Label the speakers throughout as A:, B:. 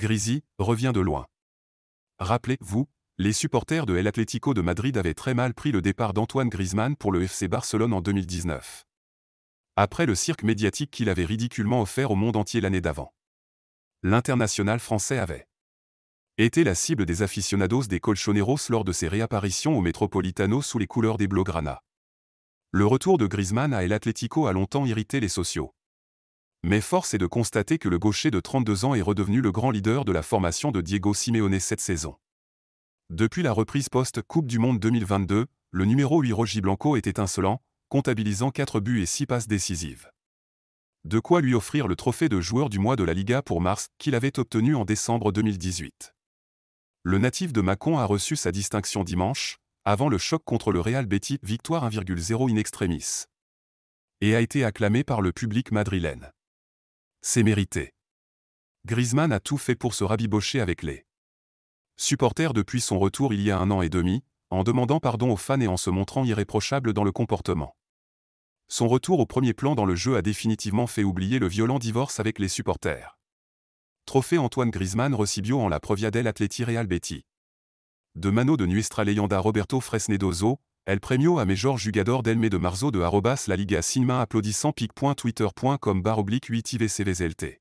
A: Grisi revient de loin. Rappelez-vous, les supporters de El Atlético de Madrid avaient très mal pris le départ d'Antoine Griezmann pour le FC Barcelone en 2019. Après le cirque médiatique qu'il avait ridiculement offert au monde entier l'année d'avant. L'international français avait été la cible des aficionados des Colchoneros lors de ses réapparitions au Metropolitano sous les couleurs des bloc-granats. Le retour de Griezmann à El Atlético a longtemps irrité les sociaux. Mais force est de constater que le gaucher de 32 ans est redevenu le grand leader de la formation de Diego Simeone cette saison. Depuis la reprise post-Coupe du Monde 2022, le numéro 8 Rogi Blanco est étincelant, comptabilisant 4 buts et 6 passes décisives. De quoi lui offrir le trophée de joueur du mois de la Liga pour mars qu'il avait obtenu en décembre 2018. Le natif de Mâcon a reçu sa distinction dimanche, avant le choc contre le Real Betis, victoire 1,0 in extremis. Et a été acclamé par le public madrilène. C'est mérité. Griezmann a tout fait pour se rabibocher avec les supporters depuis son retour il y a un an et demi, en demandant pardon aux fans et en se montrant irréprochable dans le comportement. Son retour au premier plan dans le jeu a définitivement fait oublier le violent divorce avec les supporters. Trophée Antoine Griezmann Recibio en la Proviadelle Atleti Real Betis. De Mano de Nuestra Leyenda Roberto Fresnedozo, El Premio a mejor Jugador del de Marzo de arrobas la Liga Cinema applaudissant pic.twitter.com baroblique 8 ivcvzlt.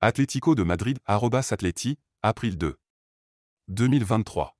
A: Atlético de Madrid arrobas Atleti, april 2. 2023.